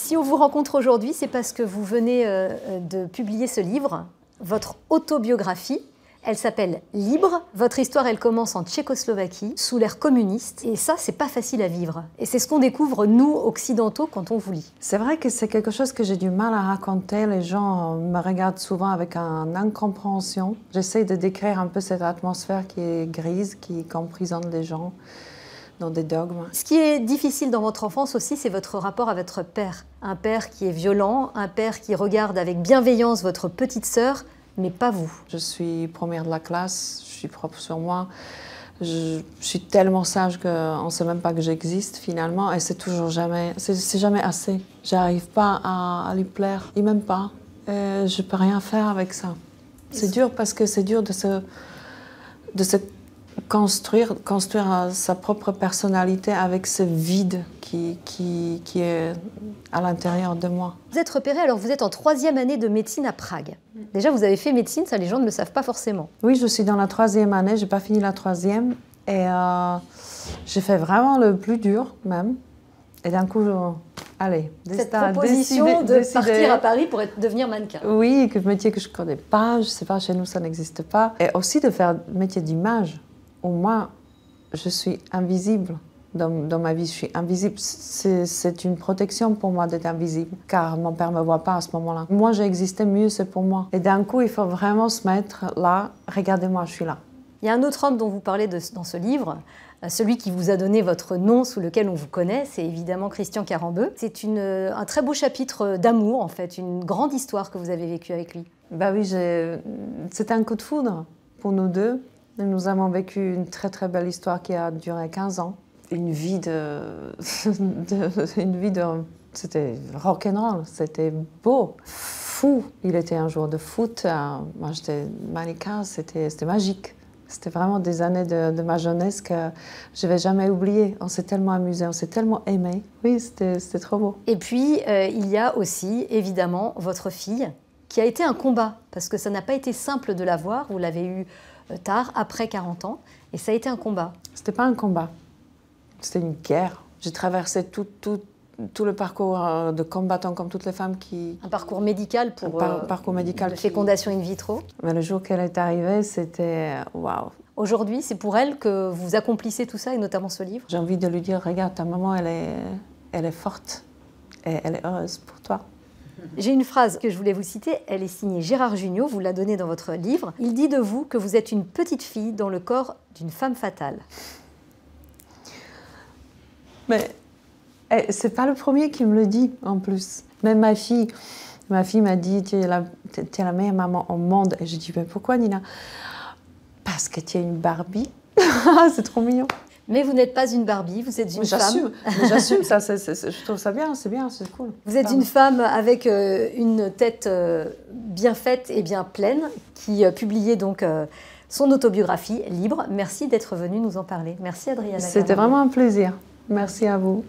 si on vous rencontre aujourd'hui, c'est parce que vous venez euh, de publier ce livre, votre autobiographie. Elle s'appelle Libre. Votre histoire, elle commence en Tchécoslovaquie, sous l'ère communiste. Et ça, c'est pas facile à vivre. Et c'est ce qu'on découvre, nous, occidentaux, quand on vous lit. C'est vrai que c'est quelque chose que j'ai du mal à raconter. Les gens me regardent souvent avec un incompréhension. J'essaie de décrire un peu cette atmosphère qui est grise, qui emprisonne les gens dans des dogmes. Ce qui est difficile dans votre enfance aussi, c'est votre rapport à votre père. Un père qui est violent, un père qui regarde avec bienveillance votre petite sœur, mais pas vous. Je suis première de la classe, je suis propre sur moi. Je, suis tellement sage qu'on ne sait même pas que j'existe finalement et c'est toujours jamais, c'est jamais assez. J'arrive pas à, lui plaire, il m'aime pas. Et je peux rien faire avec ça. C'est dur parce que c'est dur de se, de se construire, construire sa propre personnalité avec ce vide qui, qui, qui est à l'intérieur de moi. Vous êtes repéré, alors vous êtes en troisième année de médecine à Prague. Déjà, vous avez fait médecine, ça les gens ne le savent pas forcément. Oui, je suis dans la troisième année, j'ai pas fini la troisième. Et euh, j'ai fait vraiment le plus dur, même. Et d'un coup, je... Euh, allez, cette proposition de partir à Paris pour être, devenir mannequin. Oui, que métier que je connais pas, je sais pas, chez nous ça n'existe pas. Et aussi de faire métier d'image moi, je suis invisible. Dans, ma vie, je suis invisible. C'est une protection pour moi d'être invisible, car mon père ne me voit pas à ce moment-là. Moi, j'ai existé mieux, c'est pour moi. Et d'un coup, il faut vraiment se mettre là, regardez-moi, je suis là. Il y a un autre homme dont vous parlez dans ce livre, euh, celui qui vous a donné votre nom sous lequel on vous connaît, c'est évidemment Christian Carambeu. C'est euh, un très beau chapitre euh, d'amour, en fait, une grande histoire que vous avez vécue avec lui. Ben oui, c'est un coup de foudre pour nous deux. Nous avons vécu une très très belle histoire qui a duré 15 ans. Une vie de. de... une vie de. C'était rock'n'roll, c'était beau, fou. Il était un jour de foot, moi j'étais mannequin, c'était magique. C'était vraiment des années de, ma jeunesse que je vais jamais oublier. On s'est tellement amusé, on s'est tellement aimé. Oui, c'était trop beau. Et puis, euh, il y a aussi, évidemment, votre fille, qui a été un combat, parce que ça n'a pas été simple de la voir. Vous l'avez eue euh, tard, après 40 ans. Et ça a été un combat. C'était pas un combat, c'était une guerre. J'ai traversé tout, tout, tout, le parcours euh, de combattant comme toutes les femmes qui... Un parcours médical pour... Un euh, parcours médical. De fécondation in vitro. Mais le jour qu'elle est arrivée, c'était... Waouh. Aujourd'hui, c'est pour elle que vous accomplissez tout ça, et notamment ce livre J'ai envie de lui dire, regarde, ta maman, elle est, elle est forte et elle est heureuse pour toi. J'ai une phrase que je voulais vous citer, elle est signée Gérard Jugnot, vous la donnez dans votre livre. Il dit de vous que vous êtes une petite fille dans le corps d'une femme fatale. Mais eh, c'est pas le premier qui me le dit en plus. Même ma fille, ma fille m'a dit tu es la, meilleure maman au monde. Et je dis mais pourquoi Nina Parce que tu es une Barbie. c'est trop mignon. Mais vous n'êtes pas une Barbie, vous êtes une femme. J'assume, ça, je trouve ça bien, c'est bien, c'est cool. Vous êtes une femme avec euh, une tête euh, bien faite et bien pleine, qui a euh, publiait donc son autobiographie libre. Merci d'être venue nous en parler. Merci Adriana. C'était vraiment un plaisir. Merci à vous.